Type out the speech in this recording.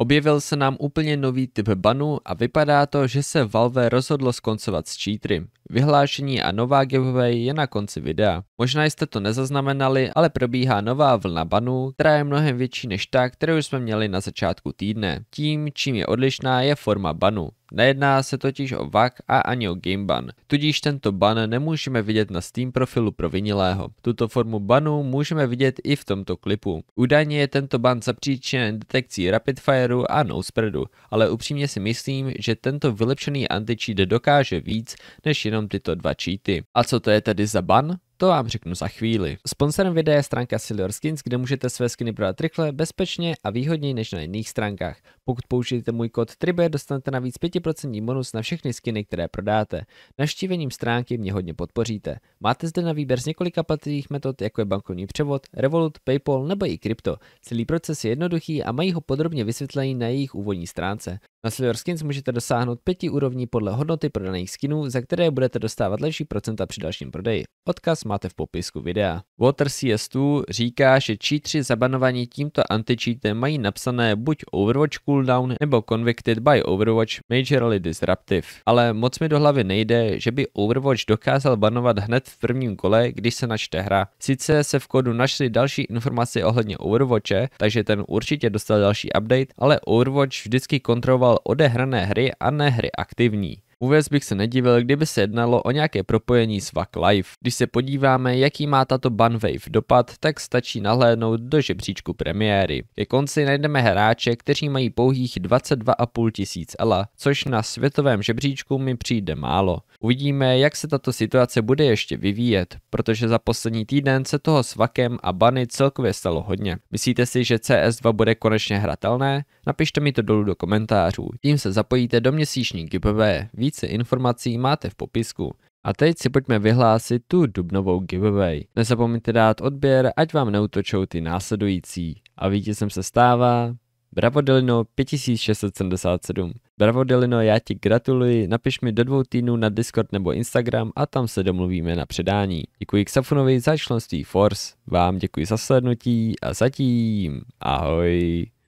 Objevil se nám úplně nový typ banu a vypadá to, že se Valve rozhodlo skoncovat s cheatry. Vyhlášení a nová giveaway je na konci videa. Možná jste to nezaznamenali, ale probíhá nová vlna banů, která je mnohem větší než ta, kterou jsme měli na začátku týdne. Tím, čím je odlišná, je forma banu. Nejedná se totiž o VAC a ani o game ban, tudíž tento ban nemůžeme vidět na Steam profilu pro vinilého. Tuto formu banu můžeme vidět i v tomto klipu. Údajně je tento ban zapříčen detekcí Rapid Fireu a No Spreadu, ale upřímně si myslím, že tento vylepšený anti dokáže víc než jenom tyto dva cheaty. A co to je tedy za ban? To vám řeknu za chvíli. Sponsorem videa je stránka Silver Skins, kde můžete své skiny prodat rychle, bezpečně a výhodněji než na jiných stránkách. Pokud použijete můj kód TRIBE, dostanete navíc 5% bonus na všechny skiny, které prodáte. Naštívením stránky mě hodně podpoříte. Máte zde na výběr z několika platných metod, jako je bankovní převod, Revolut, PayPal nebo i krypto. Celý proces je jednoduchý a mají ho podrobně vysvětlený na jejich úvodní stránce. Na Silver Skins můžete dosáhnout pěti úrovní podle hodnoty prodaných skinů, za které budete dostávat lepší procenta při dalším prodeji. Odkaz máte v popisku videa. Water CS2 říká, že cheatři zabanovaní tímto anticheatem mají napsané buď Overwatch cooldown nebo Convicted by Overwatch Majorly Disruptive. Ale moc mi do hlavy nejde, že by Overwatch dokázal banovat hned v prvním kole, když se načte hra. Sice se v kodu našly další informace ohledně Overwatche, takže ten určitě dostal další update, ale Overwatch vždycky kontroloval odehrané hry a ne hry aktivní. Vůbec bych se nedivil, kdyby se jednalo o nějaké propojení s VAC Live. Když se podíváme, jaký má tato Banwave dopad, tak stačí nahlédnout do žebříčku premiéry. Ke konci najdeme hráče, kteří mají pouhých 22,5 tisíc ela, což na světovém žebříčku mi přijde málo. Uvidíme, jak se tato situace bude ještě vyvíjet, protože za poslední týden se toho s VACem a Bany celkově stalo hodně. Myslíte si, že CS2 bude konečně hratelné? Napište mi to dolů do komentářů. Tím se zapojíte do měsíční GPV. Více informací máte v popisku. A teď si pojďme vyhlásit tu dubnovou giveaway. Nezapomeňte dát odběr, ať vám neutočou ty následující. A vítězem se stává... Bravo Delino 5677. Bravo Delino, já ti gratuluji, napiš mi do dvou týdnů na Discord nebo Instagram a tam se domluvíme na předání. Děkuji Xafunovi za členství Force, vám děkuji za slednutí a zatím ahoj.